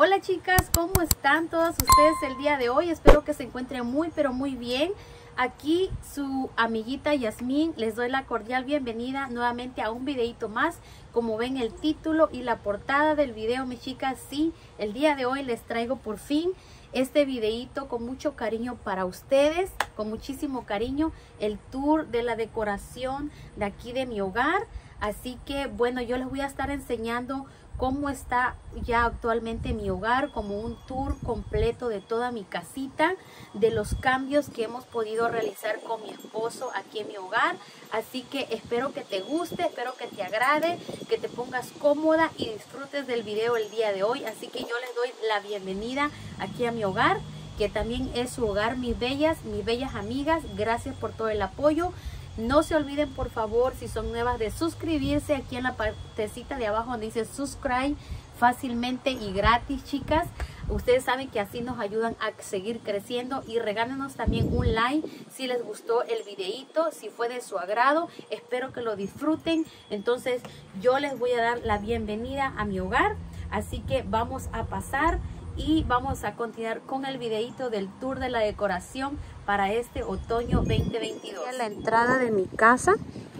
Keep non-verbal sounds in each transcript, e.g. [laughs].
Hola chicas, ¿cómo están todas ustedes el día de hoy? Espero que se encuentren muy pero muy bien. Aquí su amiguita Yasmín, les doy la cordial bienvenida nuevamente a un videito más. Como ven el título y la portada del video, mis chicas, sí, el día de hoy les traigo por fin este videito con mucho cariño para ustedes, con muchísimo cariño, el tour de la decoración de aquí de mi hogar. Así que bueno, yo les voy a estar enseñando cómo está ya actualmente mi hogar, como un tour completo de toda mi casita, de los cambios que hemos podido realizar con mi esposo aquí en mi hogar. Así que espero que te guste, espero que te agrade, que te pongas cómoda y disfrutes del video el día de hoy. Así que yo les doy la bienvenida aquí a mi hogar que también es su hogar, mis bellas, mis bellas amigas. Gracias por todo el apoyo. No se olviden, por favor, si son nuevas, de suscribirse aquí en la partecita de abajo donde dice subscribe fácilmente y gratis, chicas. Ustedes saben que así nos ayudan a seguir creciendo y regálenos también un like si les gustó el videito, si fue de su agrado. Espero que lo disfruten. Entonces yo les voy a dar la bienvenida a mi hogar. Así que vamos a pasar y vamos a continuar con el videito del tour de la decoración para este otoño 2022. la entrada de mi casa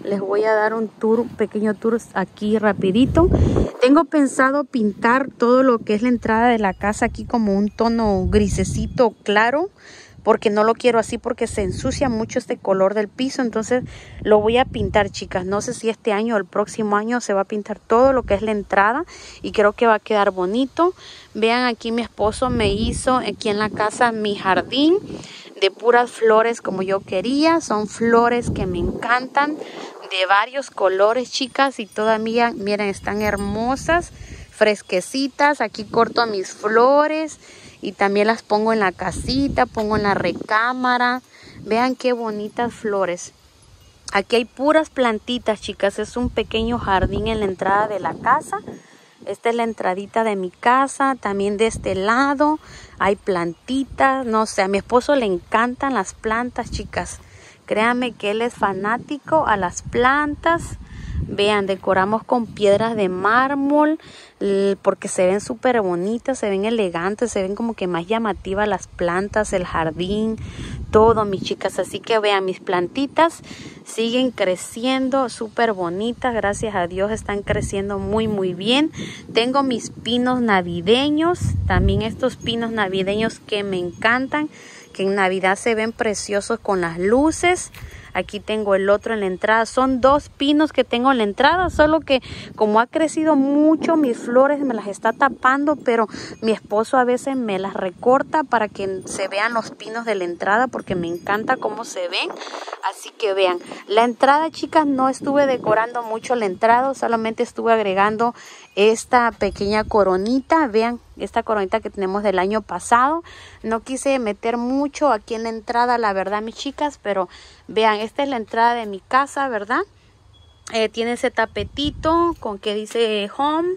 les voy a dar un tour, pequeño tour aquí rapidito. Tengo pensado pintar todo lo que es la entrada de la casa aquí como un tono grisecito claro porque no lo quiero así porque se ensucia mucho este color del piso, entonces lo voy a pintar, chicas. No sé si este año o el próximo año se va a pintar todo lo que es la entrada y creo que va a quedar bonito. Vean aquí mi esposo me hizo aquí en la casa mi jardín de puras flores como yo quería, son flores que me encantan de varios colores, chicas, y todavía miren, están hermosas, fresquecitas. Aquí corto mis flores y también las pongo en la casita, pongo en la recámara. Vean qué bonitas flores. Aquí hay puras plantitas, chicas. Es un pequeño jardín en la entrada de la casa. Esta es la entradita de mi casa. También de este lado hay plantitas. No sé, a mi esposo le encantan las plantas, chicas. Créanme que él es fanático a las plantas. Vean, decoramos con piedras de mármol porque se ven súper bonitas, se ven elegantes, se ven como que más llamativas las plantas, el jardín, todo, mis chicas. Así que vean, mis plantitas siguen creciendo súper bonitas, gracias a Dios están creciendo muy, muy bien. Tengo mis pinos navideños, también estos pinos navideños que me encantan, que en Navidad se ven preciosos con las luces. Aquí tengo el otro en la entrada. Son dos pinos que tengo en la entrada, solo que como ha crecido mucho, mis flores me las está tapando, pero mi esposo a veces me las recorta para que se vean los pinos de la entrada porque me encanta cómo se ven. Así que vean, la entrada, chicas, no estuve decorando mucho la entrada, solamente estuve agregando esta pequeña coronita, vean esta coronita que tenemos del año pasado. No quise meter mucho aquí en la entrada, la verdad, mis chicas, pero Vean, esta es la entrada de mi casa, ¿verdad? Eh, tiene ese tapetito con que dice home.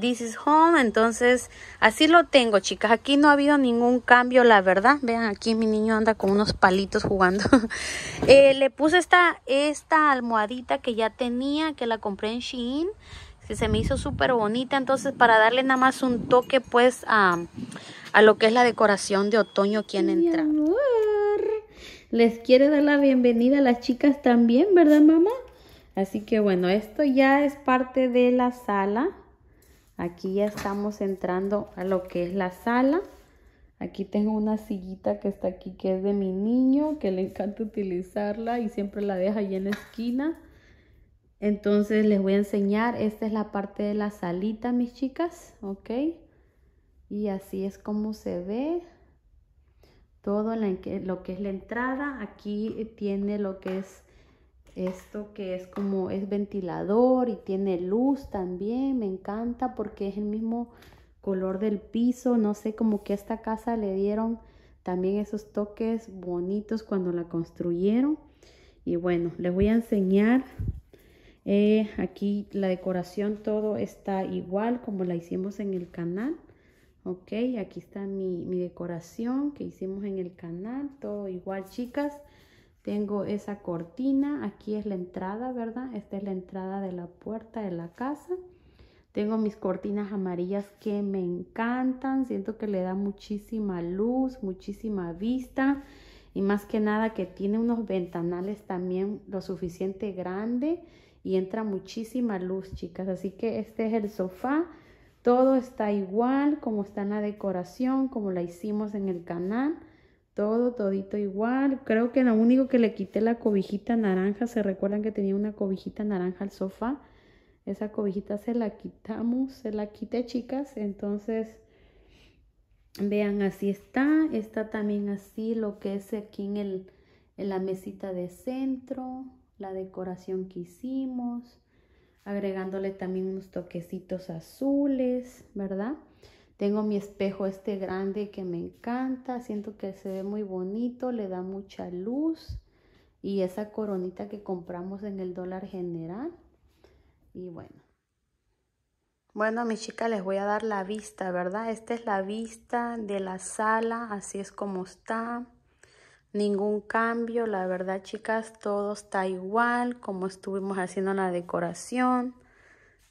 This is home. Entonces, así lo tengo, chicas. Aquí no ha habido ningún cambio, la verdad. Vean, aquí mi niño anda con unos palitos jugando. [laughs] Eh, le puse esta, esta almohadita que ya tenía, que la compré en Shein. Que se me hizo súper bonita. Entonces, para darle nada más un toque, pues, a, lo que es la decoración de otoño aquí en entrada les quiere dar la bienvenida a las chicas también, ¿verdad, mamá? Así que bueno, esto ya es parte de la sala. Aquí ya estamos entrando a lo que es la sala. Aquí tengo una sillita que está aquí, que es de mi niño, que le encanta utilizarla y siempre la deja ahí en la esquina. Entonces les voy a enseñar, esta es la parte de la salita, mis chicas, ¿ok? Y así es como se ve todo lo que es la entrada. Aquí tiene lo que es esto que es como es ventilador y tiene luz también. Me encanta porque es el mismo color del piso. No sé, como que a esta casa le dieron también esos toques bonitos cuando la construyeron. Y bueno, les voy a enseñar. Eh, aquí la decoración todo está igual como la hicimos en el canal ok aquí está mi, decoración que hicimos en el canal todo igual chicas tengo esa cortina aquí es la entrada verdad esta es la entrada de la puerta de la casa tengo mis cortinas amarillas que me encantan siento que le da muchísima luz muchísima vista y más que nada que tiene unos ventanales también lo suficiente grande y entra muchísima luz chicas así que este es el sofá todo está igual como está en la decoración, como la hicimos en el canal. Todo, todito igual. Creo que lo único que le quité la cobijita naranja, se recuerdan que tenía una cobijita naranja al sofá. Esa cobijita se la quitamos, se la quité chicas. Entonces, vean, así está. Está también así lo que es aquí en, en la mesita de centro, la decoración que hicimos agregándole también unos toquecitos azules, ¿verdad? Tengo mi espejo este grande que me encanta, siento que se ve muy bonito, le da mucha luz y esa coronita que compramos en el dólar general. Y bueno. Bueno, mis chicas, les voy a dar la vista, ¿verdad? Esta es la vista de la sala, así es como está ningún cambio, la verdad chicas, todo está igual como estuvimos haciendo la decoración,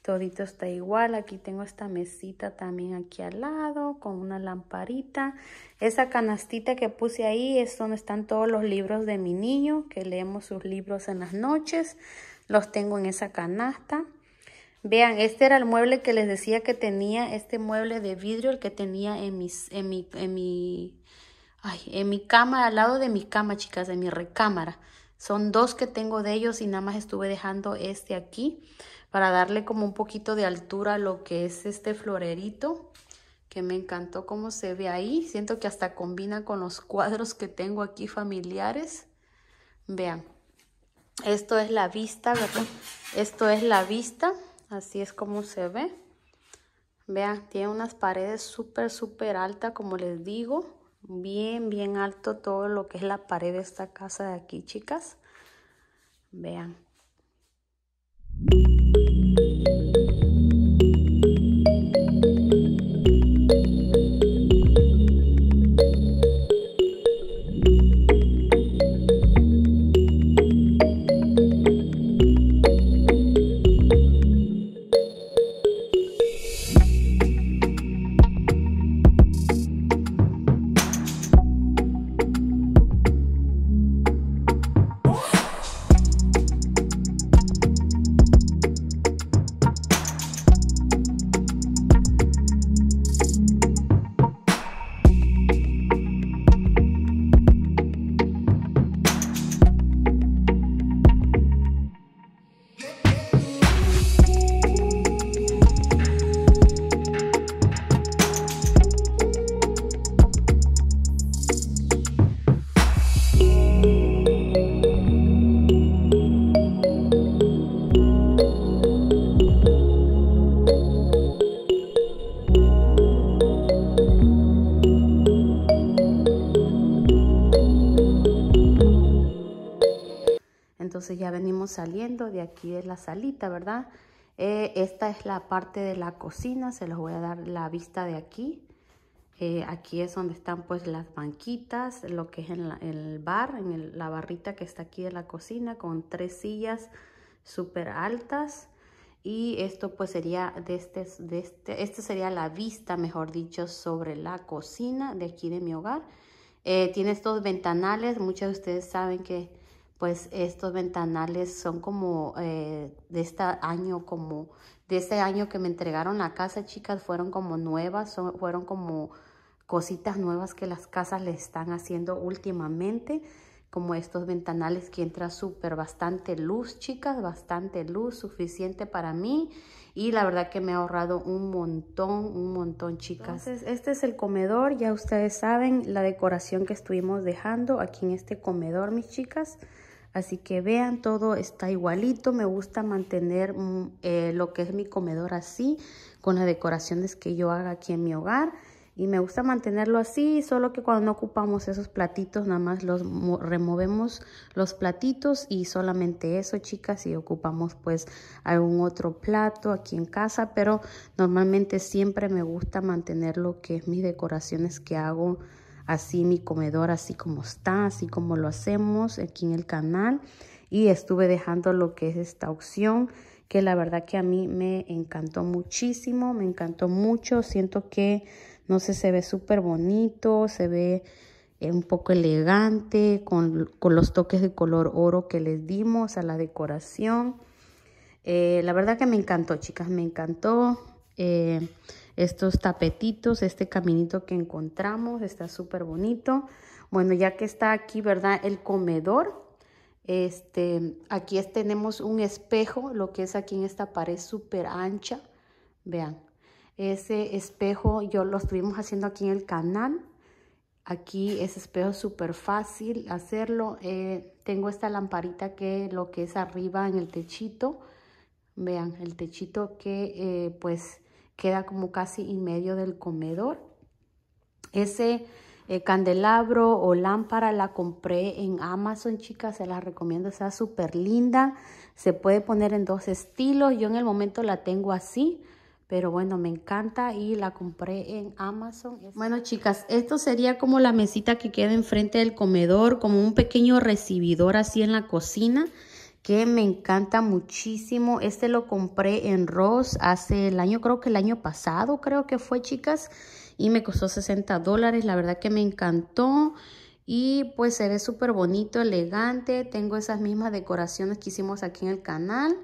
todito está igual, aquí tengo esta mesita también aquí al lado con una lamparita, esa canastita que puse ahí es donde están todos los libros de mi niño, que leemos sus libros en las noches, los tengo en esa canasta. Vean, este era el mueble que les decía que tenía, este mueble de vidrio, el que tenía en, en mi, en mi Ay, en mi cama, al lado de mi cama, chicas, de mi recámara. Son dos que tengo de ellos y nada más estuve dejando este aquí para darle como un poquito de altura a lo que es este florerito que me encantó cómo se ve ahí. Siento que hasta combina con los cuadros que tengo aquí familiares. Vean, esto es la vista, ¿verdad? Esto es la vista, así es como se ve. Vean, tiene unas paredes súper, súper altas, como les digo bien, bien alto todo lo que es la pared de esta casa de aquí, chicas. Vean. ya venimos saliendo de aquí de la salita, ¿verdad? Eh, esta es la parte de la cocina, se los voy a dar la vista de aquí. Eh, aquí es donde están pues las banquitas, lo que es en, el bar, en la barrita que está aquí de la cocina con tres sillas súper altas. Y esto pues sería, de este, de este, esta sería la vista, mejor dicho, sobre la cocina de aquí de mi hogar. Eh, tiene estos ventanales, muchos de ustedes saben que pues estos ventanales son como eh, de este año, como de este año que me entregaron la casa, chicas, fueron como nuevas, fueron como cositas nuevas que las casas le están haciendo últimamente, como estos ventanales que entra súper bastante luz, chicas, bastante luz, suficiente para mí. Y la verdad que me ha ahorrado un montón, un montón, chicas. Entonces, este es el comedor. Ya ustedes saben la decoración que estuvimos dejando aquí en este comedor, mis chicas. Así que vean, todo está igualito. Me gusta mantener mm, eh, lo que es mi comedor así, con las decoraciones que yo haga aquí en mi hogar. Y me gusta mantenerlo así, solo que cuando no ocupamos esos platitos, nada más los removemos los platitos y solamente eso, chicas. Y ocupamos pues algún otro plato aquí en casa, pero normalmente siempre me gusta mantener lo que es mis decoraciones que hago así mi comedor, así como está, así como lo hacemos aquí en el canal. Y estuve dejando lo que es esta opción, que la verdad que a mí me encantó muchísimo, me encantó mucho. Siento que, no sé, se ve súper bonito, se ve eh, un poco elegante, con, los toques de color oro que les dimos a la decoración. Eh, la verdad que me encantó, chicas, me encantó. Eh, estos tapetitos, este caminito que encontramos, está súper bonito. Bueno, ya que está aquí, ¿verdad? El comedor. Este, aquí tenemos un espejo, lo que es aquí en esta pared súper ancha. Vean, ese espejo yo lo estuvimos haciendo aquí en el canal. Aquí ese espejo es súper fácil hacerlo. Eh, tengo esta lamparita que lo que es arriba en el techito. Vean, el techito que eh, pues queda como casi en medio del comedor. Ese eh, candelabro o lámpara la compré en Amazon, chicas, se la recomiendo, está súper linda. Se puede poner en dos estilos, yo en el momento la tengo así, pero bueno, me encanta y la compré en Amazon. Bueno, chicas, esto sería como la mesita que queda enfrente del comedor, como un pequeño recibidor así en la cocina que me encanta muchísimo. Este lo compré en Ross hace el año, creo que el año pasado, creo que fue, chicas. Y me costó 60 dólares. La verdad que me encantó. Y pues se ve súper bonito, elegante. Tengo esas mismas decoraciones que hicimos aquí en el canal.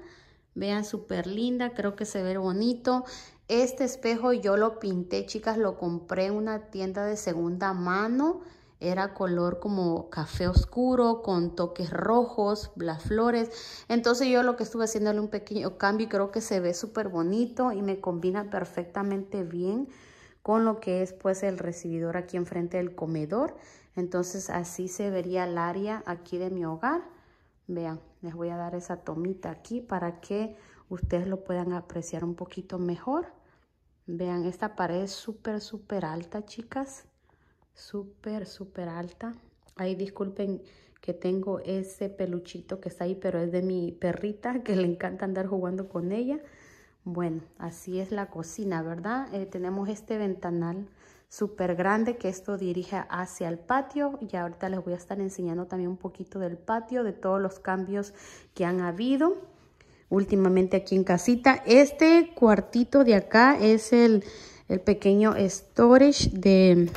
Vean, súper linda. Creo que se ve bonito. Este espejo yo lo pinté, chicas. Lo compré en una tienda de segunda mano. Era color como café oscuro con toques rojos, las flores. Entonces yo lo que estuve haciéndole un pequeño cambio y creo que se ve súper bonito y me combina perfectamente bien con lo que es pues el recibidor aquí enfrente del comedor. Entonces así se vería el área aquí de mi hogar. Vean, les voy a dar esa tomita aquí para que ustedes lo puedan apreciar un poquito mejor. Vean, esta pared es súper, súper alta, chicas súper, súper alta. Ahí disculpen que tengo ese peluchito que está ahí, pero es de mi perrita [laughs] que le encanta andar jugando con ella. Bueno, así es la cocina, ¿verdad? Eh, tenemos este ventanal súper grande que esto dirige hacia el patio y ahorita les voy a estar enseñando también un poquito del patio, de todos los cambios que han habido últimamente aquí en casita. Este cuartito de acá es el, el pequeño storage de,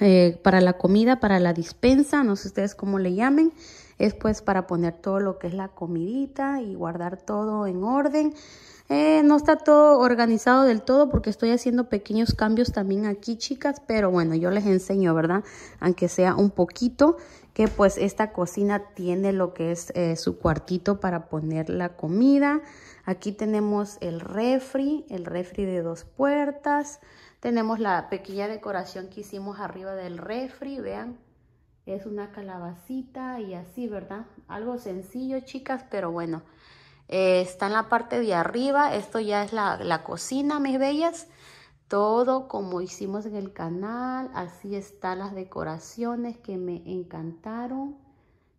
eh, para la comida, para la dispensa, no sé ustedes cómo le llamen, es pues para poner todo lo que es la comidita y guardar todo en orden. Eh, no está todo organizado del todo porque estoy haciendo pequeños cambios también aquí, chicas, pero bueno, yo les enseño, ¿verdad? Aunque sea un poquito, que pues esta cocina tiene lo que es eh, su cuartito para poner la comida. Aquí tenemos el refri, el refri de dos puertas. Tenemos la pequeña decoración que hicimos arriba del refri, vean. Es una calabacita y así, ¿verdad? Algo sencillo, chicas, pero bueno. Eh, está en la parte de arriba. Esto ya es la, la cocina, mis bellas. Todo como hicimos en el canal. Así están las decoraciones que me encantaron.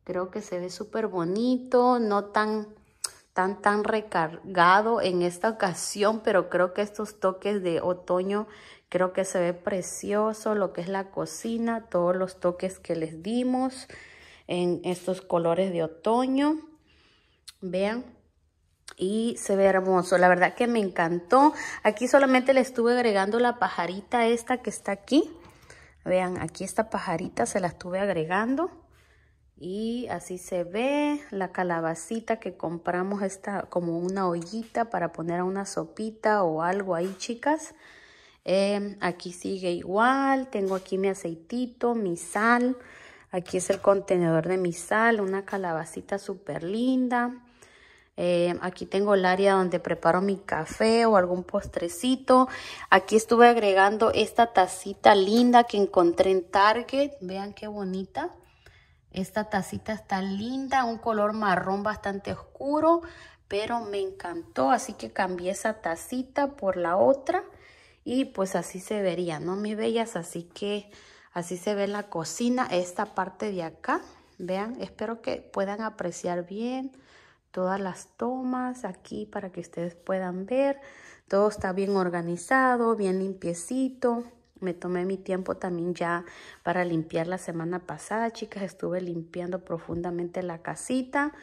Creo que se ve súper bonito, no tan tan, tan recargado en esta ocasión, pero creo que estos toques de otoño, creo que se ve precioso lo que es la cocina, todos los toques que les dimos en estos colores de otoño. Vean, y se ve hermoso. La verdad que me encantó. Aquí solamente le estuve agregando la pajarita esta que está aquí. Vean, aquí esta pajarita se la estuve agregando. Y así se ve la calabacita que compramos esta como una ollita para poner a una sopita o algo ahí, chicas. Eh, aquí sigue igual, tengo aquí mi aceitito, mi sal. Aquí es el contenedor de mi sal, una calabacita súper linda. Eh, aquí tengo el área donde preparo mi café o algún postrecito. Aquí estuve agregando esta tacita linda que encontré en Target. Vean qué bonita. Esta tacita está linda, un color marrón bastante oscuro, pero me encantó. Así que cambié esa tacita por la otra y pues así se vería, ¿no, mis bellas? Así que así se ve la cocina, esta parte de acá. Vean, espero que puedan apreciar bien todas las tomas aquí para que ustedes puedan ver. Todo está bien organizado, bien limpiecito. Me tomé mi tiempo también ya para limpiar la semana pasada, chicas. Estuve limpiando profundamente la casita.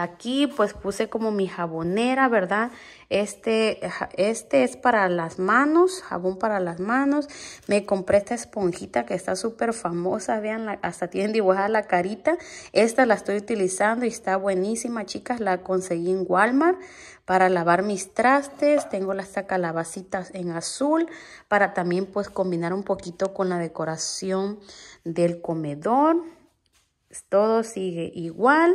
Aquí pues puse como mi jabonera, ¿verdad? Este, este es para las manos, jabón para las manos. Me compré esta esponjita que está súper famosa, vean, hasta tienen dibujada la carita. Esta la estoy utilizando y está buenísima, chicas. La conseguí en Walmart para lavar mis trastes. Tengo las calabacitas en azul para también pues combinar un poquito con la decoración del comedor. Todo sigue igual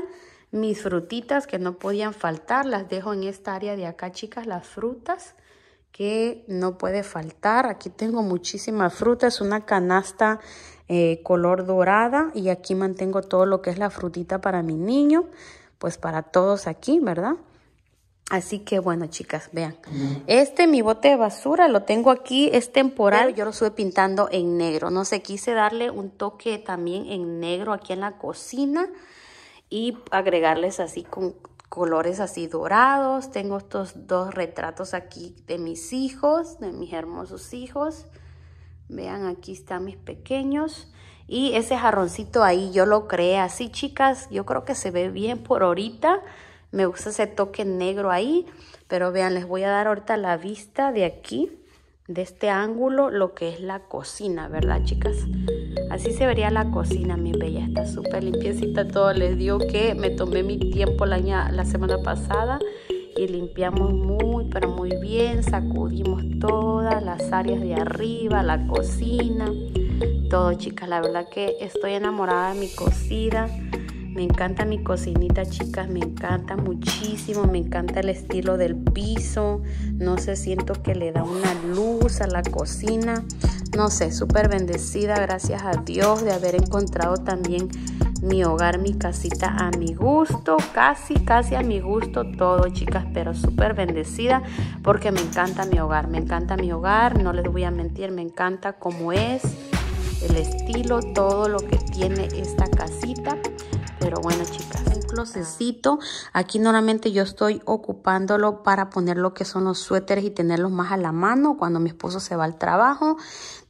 mis frutitas que no podían faltar, las dejo en esta área de acá, chicas, las frutas que no puede faltar. Aquí tengo muchísimas frutas, una canasta eh, color dorada y aquí mantengo todo lo que es la frutita para mi niño, pues para todos aquí, ¿verdad? Así que bueno, chicas, vean. Este mi bote de basura lo tengo aquí, es temporal. yo lo estuve pintando en negro. No sé, quise darle un toque también en negro aquí en la cocina y agregarles así con colores así dorados. Tengo estos dos retratos aquí de mis hijos, de mis hermosos hijos. Vean, aquí están mis pequeños. Y ese jarroncito ahí yo lo creé así, chicas. Yo creo que se ve bien por ahorita. Me gusta ese toque negro ahí. Pero vean, les voy a dar ahorita la vista de aquí de este ángulo lo que es la cocina, ¿verdad chicas? Así se vería la cocina, mi bella, está súper limpiecita todo. Les digo que me tomé mi tiempo la, la semana pasada y limpiamos muy, pero muy bien, sacudimos todas las áreas de arriba, la cocina, todo chicas, la verdad que estoy enamorada de mi cocina me encanta mi cocinita, chicas, me encanta muchísimo, me encanta el estilo del piso. No sé, siento que le da una luz a la cocina. No sé, súper bendecida, gracias a Dios de haber encontrado también mi hogar, mi casita a mi gusto, casi, casi a mi gusto todo, chicas, pero súper bendecida porque me encanta mi hogar, me encanta mi hogar, no les voy a mentir, me encanta cómo es, el estilo, todo lo que tiene esta casita pero bueno chicas un closetcito aquí normalmente yo estoy ocupándolo para poner lo que son los suéteres y tenerlos más a la mano cuando mi esposo se va al trabajo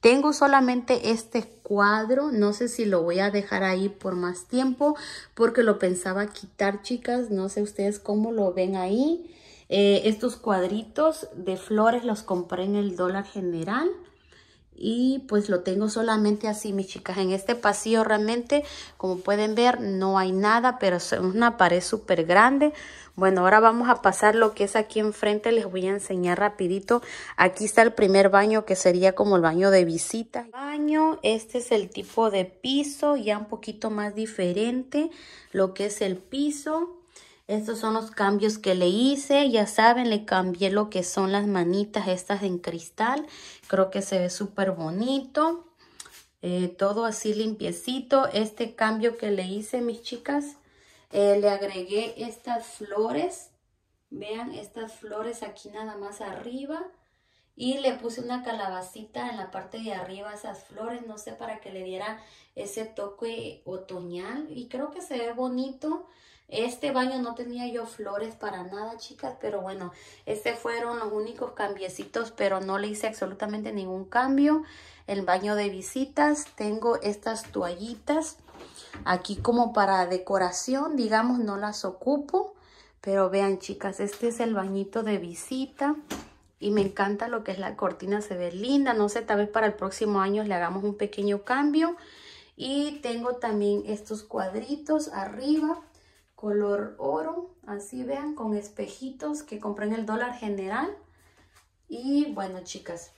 tengo solamente este cuadro, no sé si lo voy a dejar ahí por más tiempo porque lo pensaba quitar chicas, no sé ustedes cómo lo ven ahí. Eh, estos cuadritos de flores los compré en el dólar general y pues lo tengo solamente así mis chicas en este pasillo realmente como pueden ver no hay nada pero es una pared súper grande bueno ahora vamos a pasar lo que es aquí enfrente les voy a enseñar rapidito aquí está el primer baño que sería como el baño de visita baño este es el tipo de piso ya un poquito más diferente lo que es el piso estos son los cambios que le hice. Ya saben, le cambié lo que son las manitas estas en cristal. Creo que se ve súper bonito. Eh, todo así limpiecito. Este cambio que le hice, mis chicas, eh, le agregué estas flores. Vean estas flores aquí nada más arriba. Y le puse una calabacita en la parte de arriba esas flores, no sé, para que le diera ese toque otoñal. Y creo que se ve bonito. Este baño no tenía yo flores para nada, chicas, pero bueno, este fueron los únicos cambiecitos, pero no le hice absolutamente ningún cambio. El baño de visitas, tengo estas toallitas aquí como para decoración, digamos, no las ocupo. Pero vean, chicas, este es el bañito de visita. Y me encanta lo que es la cortina, se ve linda. No sé, tal vez para el próximo año le hagamos un pequeño cambio. Y tengo también estos cuadritos arriba color oro, así vean, con espejitos que compré en el dólar general. Y bueno, chicas,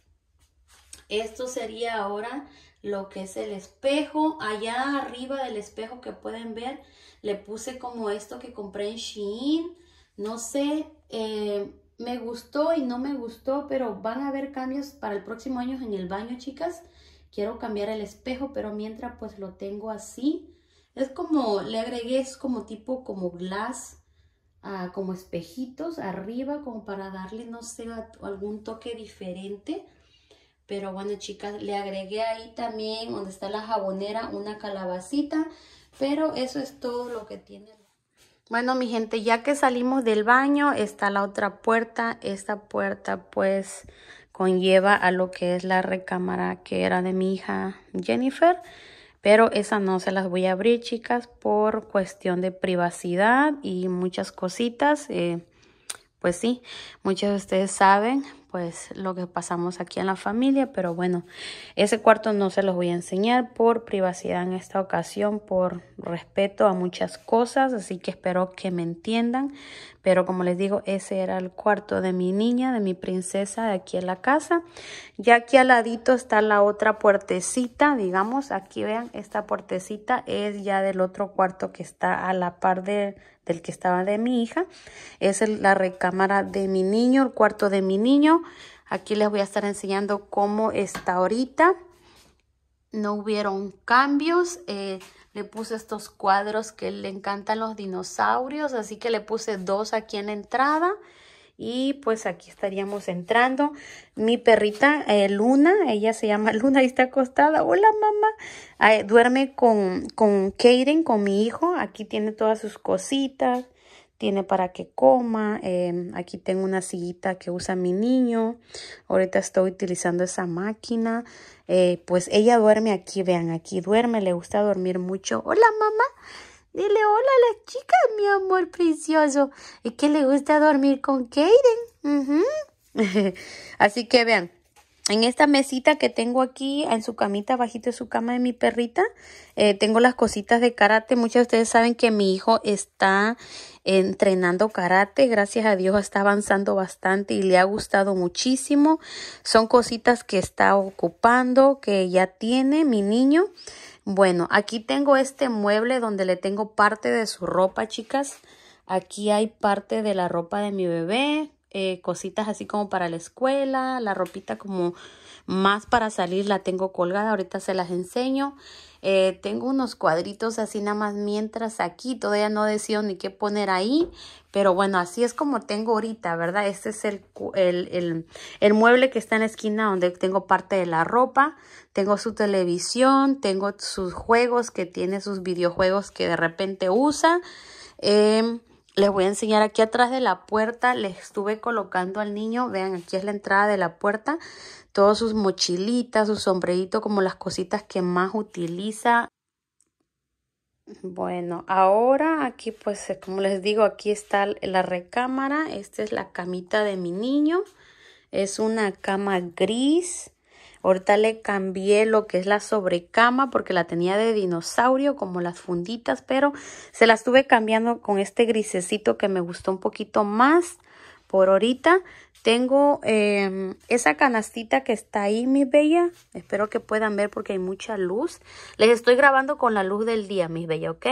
esto sería ahora lo que es el espejo. Allá arriba del espejo que pueden ver, le puse como esto que compré en Shein. No sé, eh, me gustó y no me gustó, pero van a haber cambios para el próximo año en el baño, chicas. Quiero cambiar el espejo, pero mientras pues lo tengo así. Es como, le agregué, es como tipo, como glass, ah, como espejitos arriba, como para darle, no sé, algún toque diferente. Pero bueno, chicas, le agregué ahí también, donde está la jabonera, una calabacita. Pero eso es todo lo que tiene. Bueno, mi gente, ya que salimos del baño, está la otra puerta. Esta puerta, pues, conlleva a lo que es la recámara que era de mi hija Jennifer pero esas no se las voy a abrir chicas por cuestión de privacidad y muchas cositas eh, pues sí, muchos de ustedes saben, pues lo que pasamos aquí en la familia, pero bueno, ese cuarto no se los voy a enseñar por privacidad en esta ocasión, por respeto a muchas cosas, así que espero que me entiendan, pero como les digo, ese era el cuarto de mi niña, de mi princesa de aquí en la casa. Ya aquí al ladito está la otra puertecita, digamos, aquí vean, esta puertecita es ya del otro cuarto que está a la par de del que estaba de mi hija. Es la recámara de mi niño, el cuarto de mi niño. Aquí les voy a estar enseñando cómo está ahorita. No hubieron cambios. Eh, le puse estos cuadros que le encantan los dinosaurios, así que le puse dos aquí en entrada. Y pues aquí estaríamos entrando. Mi perrita eh, Luna, ella se llama [laughs] Luna y está acostada. Hola mamá. duerme con, con Kaden, con mi hijo. Aquí tiene todas sus cositas. Tiene para que coma. Em, aquí tengo una sillita que usa mi niño. Ahorita estoy utilizando esa máquina. Eh, pues ella duerme aquí, vean, aquí duerme. Le gusta dormir mucho. Hola mamá. Dile hola a las chicas, mi amor precioso. ¿Y que le gusta dormir con Kaden. [laughs] Así que vean, en esta mesita que tengo aquí, en su camita, bajito de su cama de mi perrita, eh, tengo las cositas de karate. Muchos de ustedes saben que mi hijo está entrenando karate. Gracias a Dios está avanzando bastante y le ha gustado muchísimo. Son cositas que está ocupando, que ya tiene mi niño. Bueno, aquí tengo este mueble donde le tengo parte de su ropa, chicas. Aquí hay parte de la ropa de mi bebé, eh, cositas así como para la escuela, la ropita como más para salir la tengo colgada, ahorita se las enseño. Eh, tengo unos cuadritos así nada más mientras aquí. Todavía no decido ni qué poner ahí. Pero bueno, así es como tengo ahorita, ¿verdad? Este es el, el, el, mueble que está en la esquina donde tengo parte de la ropa. Tengo su televisión, tengo sus juegos que tiene, sus videojuegos que de repente usa. Em, les voy a enseñar aquí atrás de la puerta, le estuve colocando al niño, vean aquí es la entrada de la puerta, todas sus mochilitas, su sombrerito, como las cositas que más utiliza. Bueno, ahora aquí pues eh, como les digo, aquí está la recámara. Esta es la camita de mi niño. Es una cama gris. Ahorita le cambié lo que es la sobrecama porque la tenía de dinosaurio como las funditas, pero se la estuve cambiando con este grisecito que me gustó un poquito más por ahorita. Tengo em, esa canastita que está ahí, mis bella Espero que puedan ver porque hay mucha luz. Les estoy grabando con la luz del día, mis bella ¿ok?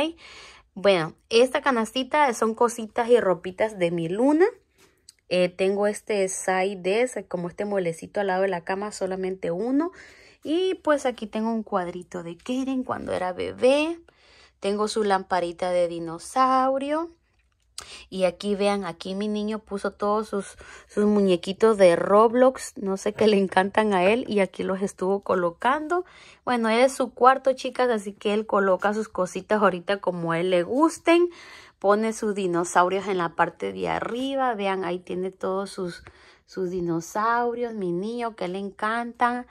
Bueno, esta canastita son cositas y ropitas de mi luna. Eh, tengo este side desk, como este mueblecito al lado de la cama, solamente uno. Y pues aquí tengo un cuadrito de Keren cuando era bebé. Tengo su lamparita de dinosaurio. Y aquí vean, aquí mi niño puso todos sus, sus, muñequitos de Roblox, no sé qué le encantan a él y aquí los estuvo colocando. Bueno, es su cuarto, chicas, así que él coloca sus cositas ahorita como a él le gusten. Pone sus dinosaurios en la parte de arriba, vean, ahí tiene todos sus, sus dinosaurios, mi niño, que le encantan.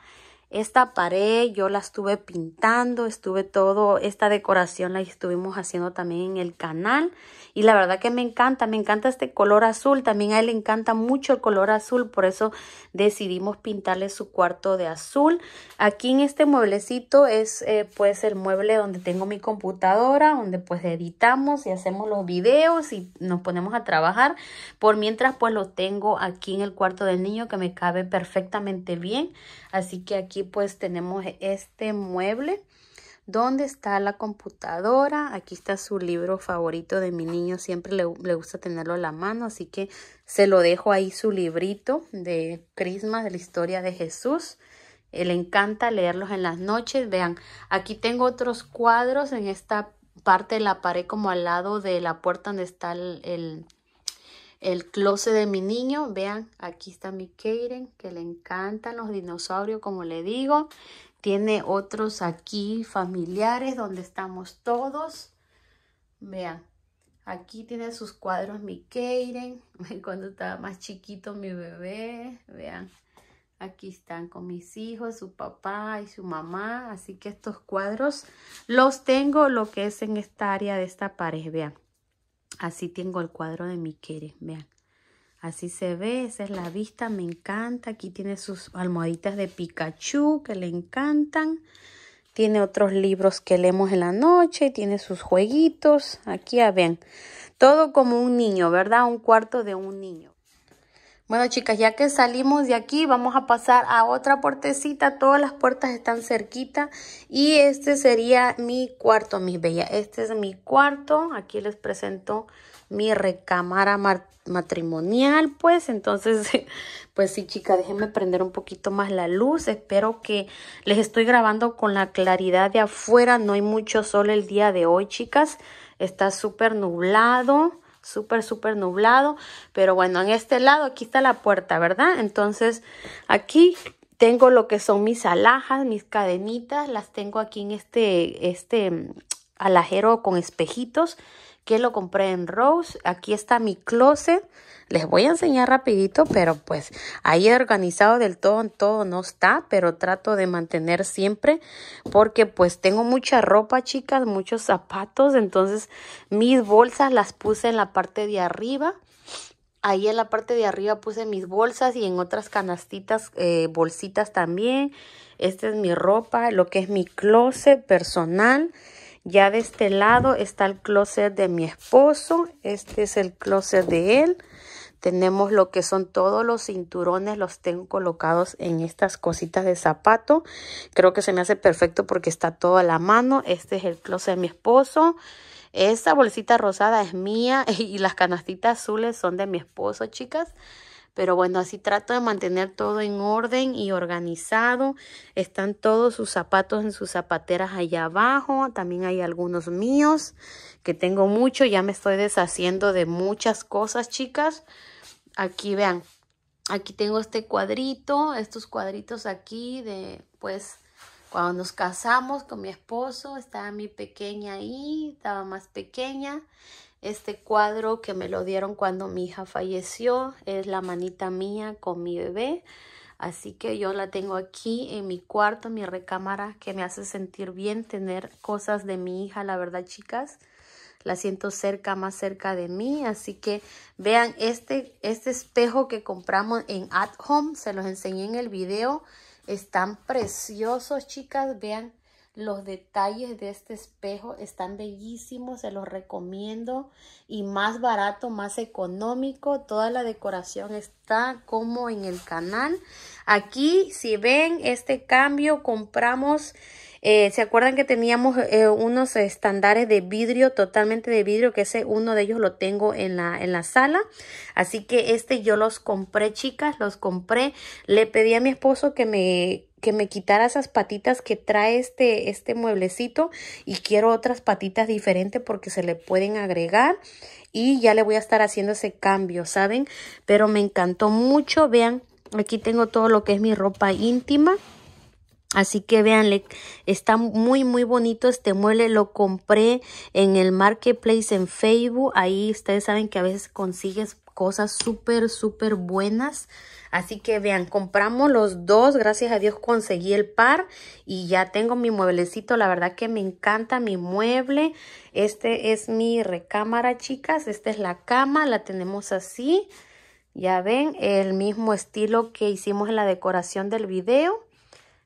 Esta pared yo la estuve pintando, estuve todo, esta decoración la estuvimos haciendo también en el canal. Y la verdad que me encanta, me encanta este color azul. También a él le encanta mucho el color azul, por eso decidimos pintarle su cuarto de azul. Aquí en este mueblecito es eh, pues el mueble donde tengo mi computadora, donde pues editamos y hacemos los videos y nos ponemos a trabajar. Por mientras pues lo tengo aquí en el cuarto del niño que me cabe perfectamente bien. Así que aquí pues tenemos este mueble ¿Dónde está la computadora? Aquí está su libro favorito de mi niño. Siempre le, gusta tenerlo a la mano. Así que se lo dejo ahí su librito de Crisma de la historia de Jesús. Eh, le encanta leerlos en las noches. Vean, aquí tengo otros cuadros en esta parte de la pared como al lado de la puerta donde está el, el, closet de mi niño. Vean, aquí está mi Keiren, que le encantan los dinosaurios, como le digo. Tiene otros aquí familiares donde estamos todos. Vean, aquí tiene sus cuadros mi Keren. [laughs] cuando estaba más chiquito mi bebé. Vean, aquí están con mis hijos, su papá y su mamá. Así que estos cuadros los tengo lo que es en esta área de esta pared, vean. Así tengo el cuadro de mi Keren, vean. Así se ve, esa es la vista, me encanta. Aquí tiene sus almohaditas de Pikachu que le encantan. Tiene otros libros que leemos en la noche, tiene sus jueguitos. Aquí a ah, ven, todo como un niño, ¿verdad? Un cuarto de un niño. Bueno, chicas, ya que salimos de aquí, vamos a pasar a otra puertecita. Todas las puertas están cerquita. Y este sería mi cuarto, mis bellas. Este es mi cuarto. Aquí les presento mi recámara matrimonial, pues entonces, [laughs] pues sí, chica, déjenme prender un poquito más la luz. Espero que les estoy grabando con la claridad de afuera. No hay mucho sol el día de hoy, chicas. Está súper nublado súper, súper nublado. Pero bueno, en este lado, aquí está la puerta, ¿verdad? Entonces, aquí tengo lo que son mis alhajas, mis cadenitas. Las tengo aquí en este, este mm, alajero con espejitos que lo compré en Rose. Aquí está mi closet. Les voy a enseñar rapidito, pero pues ahí organizado del todo, todo no está, pero trato de mantener siempre porque pues tengo mucha ropa, chicas, muchos zapatos, entonces mis bolsas las puse en la parte de arriba. Ahí en la parte de arriba puse mis bolsas y en otras canastitas, eh, bolsitas también. Esta es mi ropa, lo que es mi closet personal. Ya de este lado está el closet de mi esposo. Este es el closet de él. Tenemos lo que son todos los cinturones, los tengo colocados en estas cositas de zapato. Creo que se me hace perfecto porque está todo a la mano. Este es el closet de mi esposo. Esta bolsita rosada es mía [laughs] y las canastitas azules son de mi esposo, chicas. Pero bueno, así trato de mantener todo en orden y organizado. Están todos sus zapatos en sus zapateras allá abajo. También hay algunos míos que tengo mucho. Ya me estoy deshaciendo de muchas cosas, chicas. Aquí vean. Aquí tengo este cuadrito, estos cuadritos aquí de pues cuando nos casamos con mi esposo, estaba mi pequeña ahí, estaba más pequeña. Este cuadro que me lo dieron cuando mi hija falleció es la manita mía con mi bebé. Así que yo la tengo aquí en mi cuarto, en mi recámara, que me hace sentir bien tener cosas de mi hija, la verdad, chicas. La siento cerca, más cerca de mí. Así que vean este, este espejo que compramos en At Home. Se los enseñé en el video. Están preciosos, chicas. Vean los detalles de este espejo están bellísimos, se los recomiendo. Y más barato, más económico. Toda la decoración está como en el canal. Aquí, si ven este cambio, compramos... Eh, ¿Se acuerdan que teníamos eh, unos estándares de vidrio, totalmente de vidrio? Que ese uno de ellos lo tengo en la, en la sala. Así que este yo los compré, chicas, los compré. Le pedí a mi esposo que me que me quitara esas patitas que trae este, este mueblecito y quiero otras patitas diferentes porque se le pueden agregar y ya le voy a estar haciendo ese cambio, ¿saben? Pero me encantó mucho, vean, aquí tengo todo lo que es mi ropa íntima. Así que veanle, está muy muy bonito este mueble, lo compré en el marketplace en Facebook, ahí ustedes saben que a veces consigues cosas súper, súper buenas. Así que vean, compramos los dos. Gracias a Dios conseguí el par y ya tengo mi mueblecito. La verdad que me encanta mi mueble. Este es mi recámara, chicas. Esta es la cama. La tenemos así. Ya ven, el mismo estilo que hicimos en la decoración del video.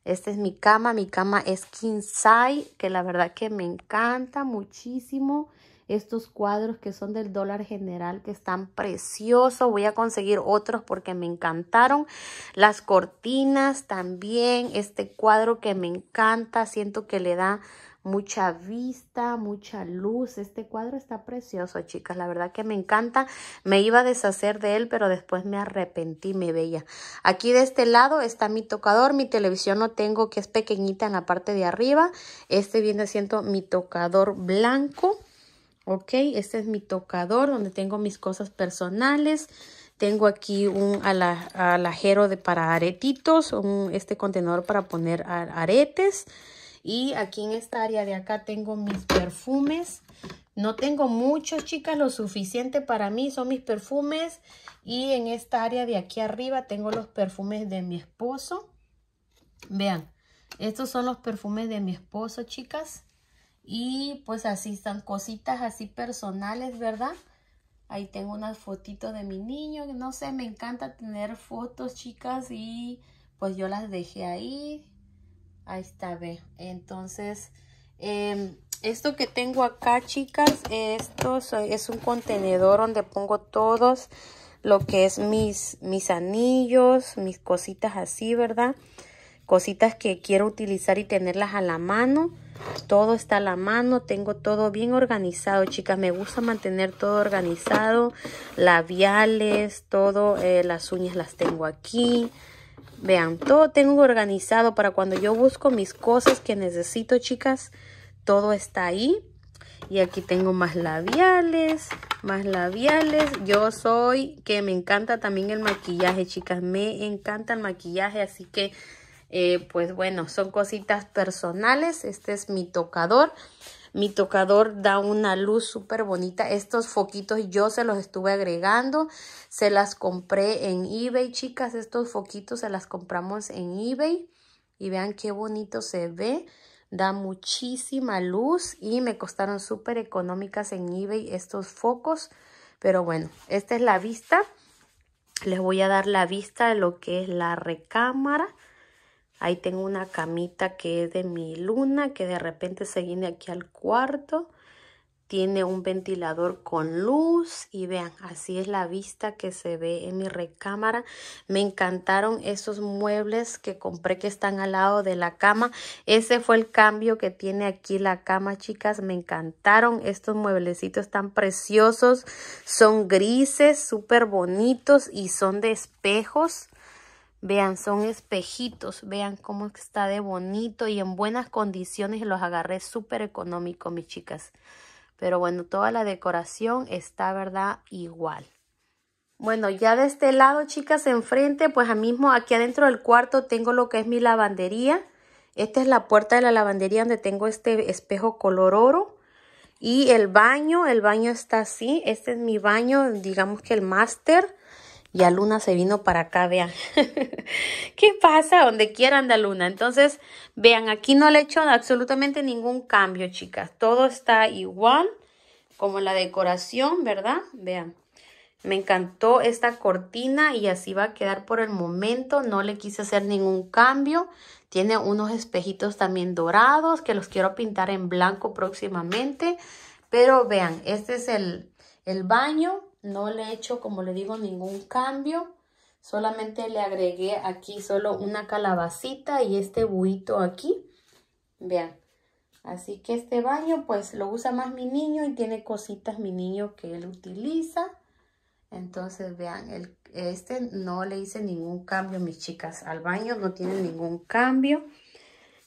Esta es mi cama. Mi cama es king size, que la verdad que me encanta muchísimo estos cuadros que son del dólar general que están preciosos. Voy a conseguir otros porque me encantaron. Las cortinas también, este cuadro que me encanta, siento que le da mucha vista, mucha luz. Este cuadro está precioso, chicas. La verdad que me encanta. Me iba a deshacer de él, pero después me arrepentí, me veía Aquí de este lado está mi tocador. Mi televisión no tengo, que es pequeñita en la parte de arriba. Este viene siendo mi tocador blanco. ¿ok? Este es mi tocador donde tengo mis cosas personales. Tengo aquí un alajero de, para aretitos, este contenedor para poner aretes. Y aquí en esta área de acá tengo mis perfumes. No tengo muchos, chicas, lo suficiente para mí son mis perfumes. Y en esta área de aquí arriba tengo los perfumes de mi esposo. Vean, estos son los perfumes de mi esposo, chicas. Y pues así están cositas así personales, ¿verdad? Ahí tengo unas fotitos de mi niño. No sé, me encanta tener fotos, chicas. Y pues yo las dejé ahí. Ahí está, ve. Entonces, em, esto que tengo acá, chicas, esto es un contenedor donde pongo todos lo que es mis, mis anillos, mis cositas así, ¿verdad? Cositas que quiero utilizar y tenerlas a la mano. Todo está a la mano, tengo todo bien organizado, chicas. Me gusta mantener todo organizado, labiales, todo, eh, las uñas las tengo aquí. Vean, todo tengo organizado para cuando yo busco mis cosas que necesito, chicas. Todo está ahí. Y aquí tengo más labiales, más labiales. Yo soy que me encanta también el maquillaje, chicas. Me encanta el maquillaje, así que eh, pues bueno, son cositas personales. Este es mi tocador. Mi tocador da una luz súper bonita. Estos foquitos yo se los estuve agregando. Se las compré en eBay, chicas. Estos foquitos se las compramos en eBay. Y vean qué bonito se ve. Da muchísima luz y me costaron súper económicas en eBay estos focos. Pero bueno, esta es la vista. Les voy a dar la vista de lo que es la recámara. Ahí tengo una camita que es de mi luna, que de repente se viene aquí al cuarto. Tiene un ventilador con luz y vean, así es la vista que se ve en mi recámara. Me encantaron esos muebles que compré que están al lado de la cama. Ese fue el cambio que tiene aquí la cama, chicas. Me encantaron estos mueblecitos tan preciosos. Son grises, súper bonitos y son de espejos. Vean, son espejitos. Vean cómo está de bonito y en buenas condiciones. Los agarré súper económico, mis chicas. Pero bueno, toda la decoración está, ¿verdad? Igual. Bueno, ya de este lado, chicas, enfrente, pues a mismo aquí adentro del cuarto tengo lo que es mi lavandería. Esta es la puerta de la lavandería donde tengo este espejo color oro. Y el baño, el baño está así. Este es mi baño, digamos que el máster. Y a Luna se vino para acá, vean. [laughs] ¿Qué pasa? Donde quiera anda Luna. Entonces, vean, aquí no le he hecho absolutamente ningún cambio, chicas. Todo está igual, como la decoración, ¿verdad? Vean. Me encantó esta cortina y así va a quedar por el momento. No le quise hacer ningún cambio. Tiene unos espejitos también dorados que los quiero pintar en blanco próximamente. Pero vean, este es el, el baño no le he hecho, como le digo, ningún cambio. Solamente le agregué aquí solo una calabacita y este buito aquí. Vean. Así que este baño pues lo usa más mi niño y tiene cositas mi niño que él utiliza. Entonces vean, el, este no le hice ningún cambio mis chicas. Al baño no tiene ningún cambio.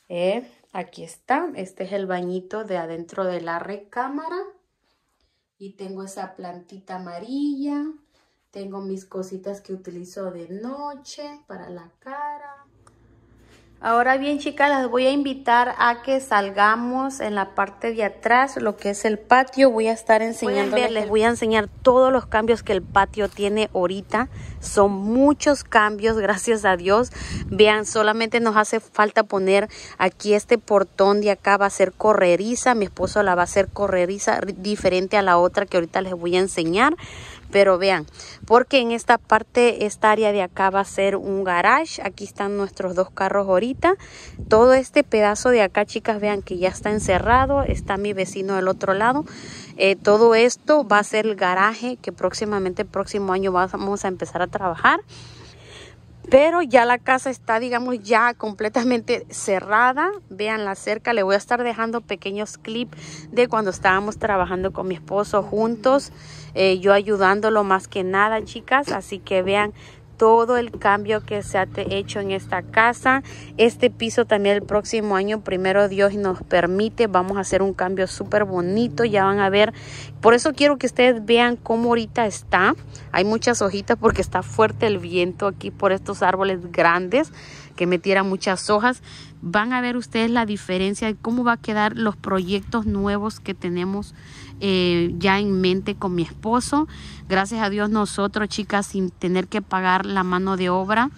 Eh, aquí está. Este es el bañito de adentro de la recámara y tengo esa plantita amarilla, tengo mis cositas que utilizo de noche para la cara, Ahora bien, chicas, les voy a invitar a que salgamos en la parte de atrás, lo que es el patio. Voy a estar enseñando. Les voy a enseñar todos los cambios que el patio tiene ahorita. Son muchos cambios, [laughs] gracias a Dios. Vean, solamente nos hace falta poner aquí este portón de acá va a ser correriza. Mi esposo la va a hacer correriza diferente a la otra que ahorita les voy a enseñar pero vean porque en esta parte esta área de acá va a ser un garage aquí están nuestros dos carros ahorita todo este pedazo de acá chicas vean que ya está encerrado está mi vecino del otro lado eh, todo esto va a ser el garaje que próximamente el próximo año vamos a empezar a trabajar pero ya la casa está, digamos, ya completamente cerrada. vean la cerca. Le voy a estar dejando pequeños clips de cuando estábamos trabajando con mi esposo juntos. Eh, yo ayudándolo más que nada, chicas. Así que vean todo el cambio que se ha hecho en esta casa. Este piso también el próximo año, primero Dios nos permite, vamos a hacer un cambio súper bonito, ya van a ver. Por eso quiero que ustedes vean cómo ahorita está. Hay muchas hojitas porque está fuerte el viento aquí por estos árboles grandes que metieran muchas hojas. Van a ver ustedes la diferencia de cómo va a quedar los proyectos nuevos que tenemos eh, ya en mente con mi esposo. Gracias a Dios nosotros, chicas, sin tener que pagar la mano de obra,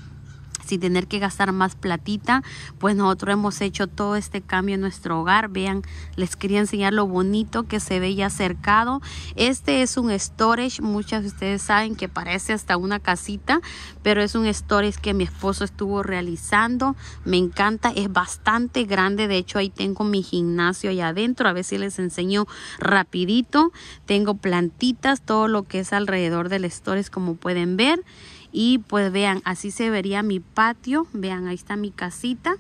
sin tener que gastar más platita, pues nosotros hemos hecho todo este cambio en nuestro hogar. Vean, les quería enseñar lo bonito que se ve ya cercado. Este es un storage, muchas de ustedes saben que parece hasta una casita, pero es un storage que mi esposo estuvo realizando. Me encanta, es bastante grande, de hecho ahí tengo mi gimnasio allá adentro, a ver si les enseño rapidito. Tengo plantitas, todo lo que es alrededor del storage como pueden ver. Y pues vean, así se vería mi patio. Vean, ahí está mi casita.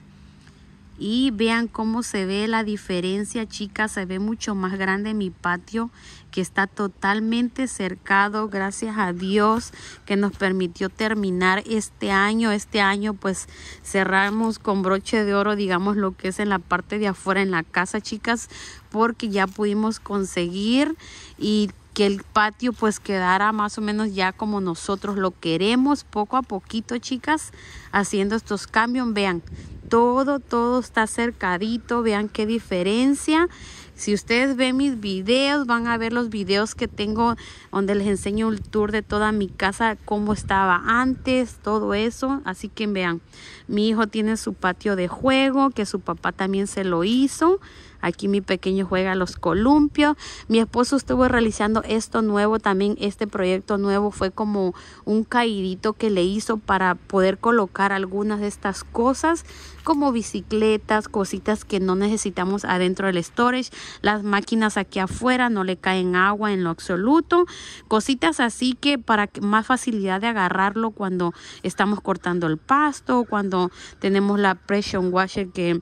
Y vean cómo se ve la diferencia, chicas. Se ve mucho más grande mi patio que está totalmente cercado. Gracias a Dios que nos permitió terminar este año. Este año pues cerramos con broche de oro, digamos, lo que es en la parte de afuera, en la casa, chicas, porque ya pudimos conseguir y que el patio pues quedara más o menos ya como nosotros lo queremos poco a poquito chicas haciendo estos cambios vean todo todo está cercadito vean qué diferencia si ustedes ven mis videos van a ver los videos que tengo donde les enseño el tour de toda mi casa cómo estaba antes todo eso así que vean mi hijo tiene su patio de juego que su papá también se lo hizo Aquí mi pequeño juega los columpios. Mi esposo estuvo realizando esto nuevo también. Este proyecto nuevo fue como un caidito que le hizo para poder colocar algunas de estas cosas como bicicletas, cositas que no necesitamos adentro del storage. Las máquinas aquí afuera no le caen agua en lo absoluto. Cositas así que para más facilidad de agarrarlo cuando estamos cortando el pasto, cuando tenemos la pressure washer que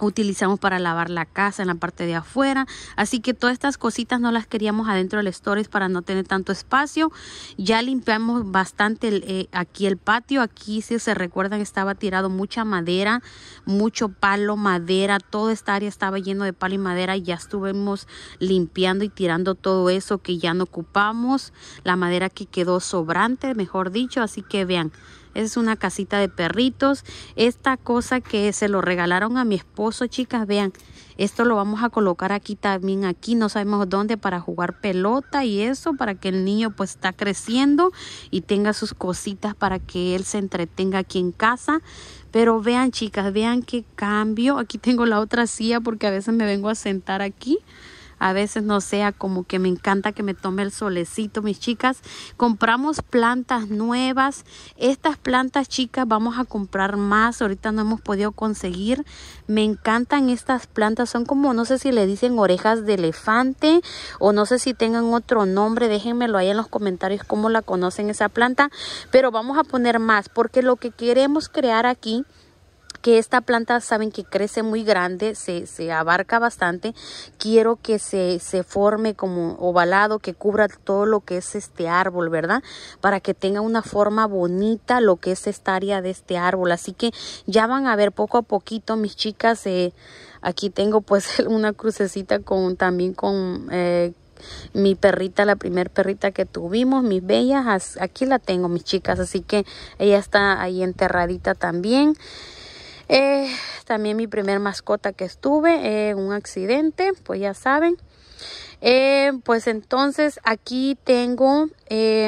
utilizamos para lavar la casa en la parte de afuera así que todas estas cositas no las queríamos adentro del storage para no tener tanto espacio ya limpiamos bastante eh, aquí el patio aquí si se recuerdan estaba tirado mucha madera mucho palo madera toda esta área estaba lleno de palo y madera ya estuvimos limpiando y tirando todo eso que ya no ocupamos la madera que quedó sobrante mejor dicho así que vean es una casita de perritos. Esta cosa que se lo regalaron a mi esposo, chicas, vean. Esto lo vamos a colocar aquí también, aquí no sabemos dónde para jugar pelota y eso, para que el niño pues está creciendo y tenga sus cositas para que él se entretenga aquí en casa. Pero vean chicas, vean qué cambio. Aquí tengo la otra silla porque a veces me vengo a sentar aquí. A veces no sea como que me encanta que me tome el solecito, mis chicas. Compramos plantas nuevas. Estas plantas chicas vamos a comprar más. Ahorita no hemos podido conseguir. Me encantan estas plantas. Son como, no sé si le dicen orejas de elefante o no sé si tengan otro nombre. Déjenmelo ahí en los comentarios cómo la conocen esa planta. Pero vamos a poner más porque lo que queremos crear aquí que esta planta saben que crece muy grande, se, se abarca bastante. Quiero que se, se forme como ovalado, que cubra todo lo que es este árbol, ¿verdad? Para que tenga una forma bonita lo que es esta área de este árbol. Así que ya van a ver poco a poquito, mis chicas. Eh, aquí tengo pues [laughs] una crucecita con también con... Eh, mi perrita, la primer perrita que tuvimos, mis bellas, aquí la tengo, mis chicas, así que ella está ahí enterradita también. Eh, también mi primer mascota que estuve en eh, un accidente, pues ya saben. Eh, pues entonces aquí tengo,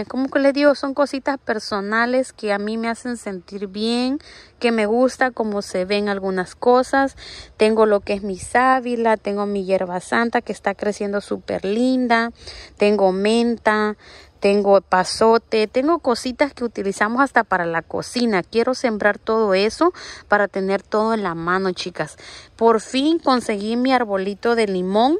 como que les digo, son cositas personales que a mí me hacen sentir bien, que me gusta como se ven algunas cosas. Tengo lo que es mi sábila, tengo mi hierba santa que está creciendo súper linda, tengo menta, tengo pasote, tengo cositas que utilizamos hasta para la cocina. Quiero sembrar todo eso para tener todo en la mano, chicas. Por fin conseguí mi arbolito de limón.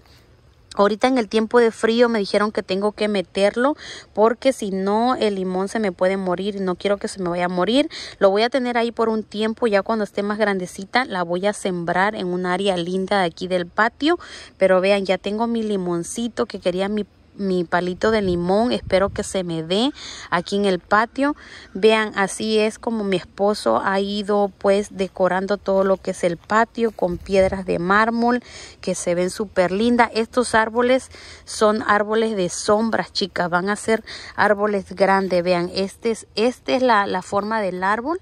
Ahorita en el tiempo de frío me dijeron que tengo que meterlo porque si no el limón se me puede morir y no quiero que se me vaya a morir. Lo voy a tener ahí por un tiempo, ya cuando esté más grandecita la voy a sembrar en un área linda de aquí del patio. Pero vean, ya tengo mi limoncito que quería mi mi palito de limón. Espero que se me dé aquí en el patio. Vean, así es como mi esposo ha ido pues decorando todo lo que es el patio con piedras de mármol que se ven súper lindas. Estos árboles son árboles de sombras, chicas. Van a ser árboles grandes. Vean, este es, este es la, la forma del árbol.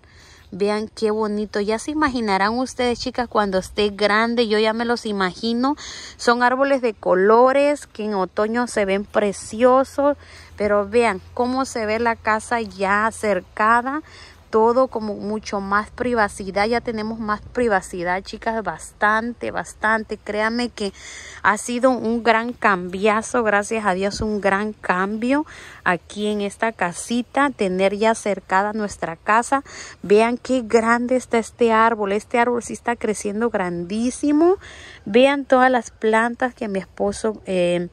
Vean qué bonito. Ya se imaginarán ustedes, chicas, cuando esté grande. Yo ya me los imagino. Son árboles de colores que en otoño se ven preciosos. Pero vean cómo se ve la casa ya cercada todo como mucho más privacidad. Ya tenemos más privacidad, chicas, bastante, bastante. Créanme que ha sido un gran cambiazo, gracias a Dios, un gran cambio aquí en esta casita, tener ya cercada nuestra casa. Vean qué grande está este árbol. Este árbol sí está creciendo grandísimo. Vean todas las plantas que mi esposo... Eh,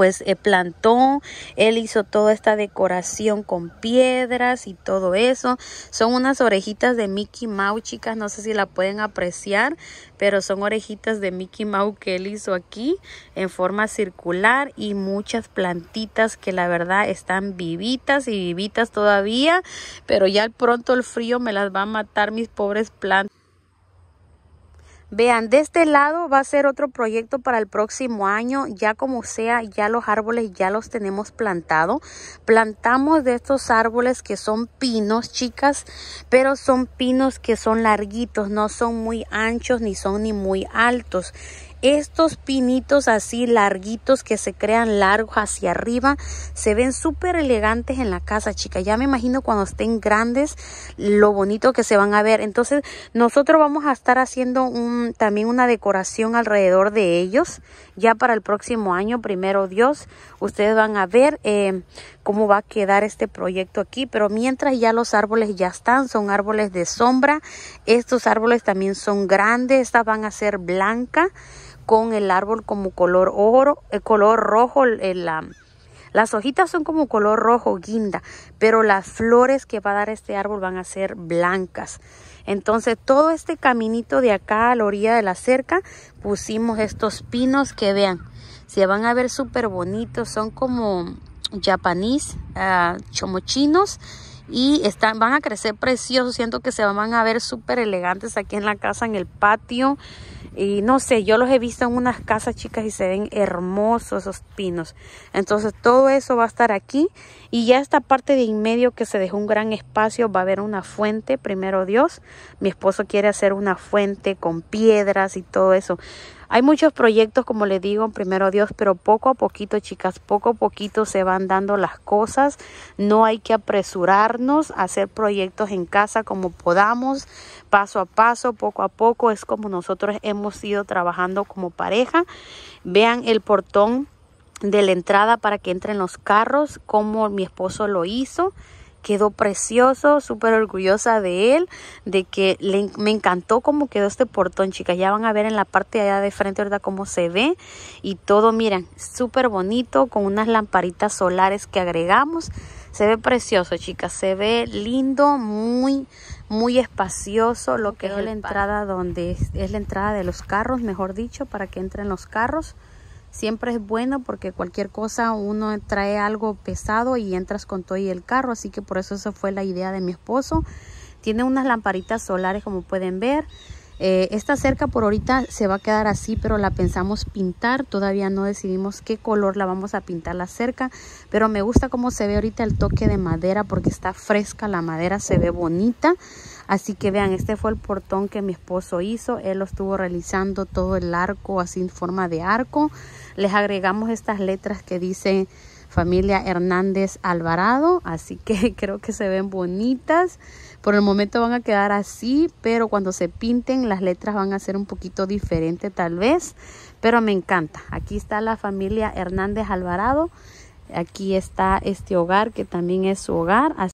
pues eh, plantó, él hizo toda esta decoración con piedras y todo eso. Son unas orejitas de Mickey Mouse, chicas, no sé si la pueden apreciar, pero son orejitas de Mickey Mouse que él hizo aquí en forma circular y muchas plantitas que la verdad están vivitas y vivitas todavía, pero ya pronto el frío me las va a matar mis pobres plantas. Vean, de este lado va a ser otro proyecto para el próximo año. Ya como sea, ya los árboles ya los tenemos plantado. Plantamos de estos árboles que son pinos, chicas, pero son pinos que son larguitos, no son muy anchos ni son ni muy altos. Estos pinitos así larguitos que se crean largos hacia arriba se ven súper elegantes en la casa, chica. Ya me imagino cuando estén grandes lo bonito que se van a ver. Entonces nosotros vamos a estar haciendo también una decoración alrededor de ellos ya para el próximo año. Primero Dios, ustedes van a ver eh, cómo va a quedar este proyecto aquí. Pero mientras ya los árboles ya están, son árboles de sombra. Estos árboles también son grandes. Estas van a ser blancas con el árbol como color oro, el eh, color rojo, eh, la, las hojitas son como color rojo guinda, pero las flores que va a dar este árbol van a ser blancas. Entonces todo este caminito de acá a la orilla de la cerca pusimos estos pinos que vean, se van a ver súper bonitos, son como japanís, ah, chomochinos y están, van a crecer preciosos. Siento que se van a ver súper elegantes aquí en la casa, en el patio. Y no sé, yo los he visto en unas casas chicas y se ven hermosos esos pinos. Entonces todo eso va a estar aquí. Y ya esta parte de en medio que se dejó un gran espacio, va a haber una fuente, primero Dios. Mi esposo quiere hacer una fuente con piedras y todo eso. Hay muchos proyectos, como le digo, primero Dios, pero poco a poquito, chicas, poco a poquito se van dando las cosas. No hay que apresurarnos a hacer proyectos en casa como podamos, paso a paso, poco a poco. Es como nosotros hemos ido trabajando como pareja. Vean el portón de la entrada para que entren los carros, como mi esposo lo hizo quedó precioso, súper orgullosa de él, de que le, me encantó cómo quedó este portón, chicas. Ya van a ver en la parte de allá de frente, ¿verdad? Cómo se ve y todo, miren, súper bonito con unas lamparitas solares que agregamos. Se ve precioso, chicas. Se ve lindo, muy, muy espacioso lo que es la entrada donde es la entrada de los carros, mejor dicho, para que entren los carros siempre es bueno porque cualquier cosa uno trae algo pesado y entras con todo y el carro, así que por eso esa fue la idea de mi esposo. Tiene unas lamparitas solares como pueden ver. Eh, esta cerca por ahorita se va a quedar así, pero la pensamos pintar. Todavía no decidimos qué color la vamos a pintar la cerca, pero me gusta cómo se ve ahorita el toque de madera porque está fresca, la madera se ve bonita. Así que vean, este fue el portón que mi esposo hizo. Él lo estuvo realizando todo el arco así en forma de arco. Les agregamos estas letras que dice familia Hernández Alvarado, así que [laughs] creo que se ven bonitas. Por el momento van a quedar así, pero cuando se pinten las letras van a ser un poquito diferente tal vez, pero me encanta. Aquí está la familia Hernández Alvarado, aquí está este hogar que también es su hogar.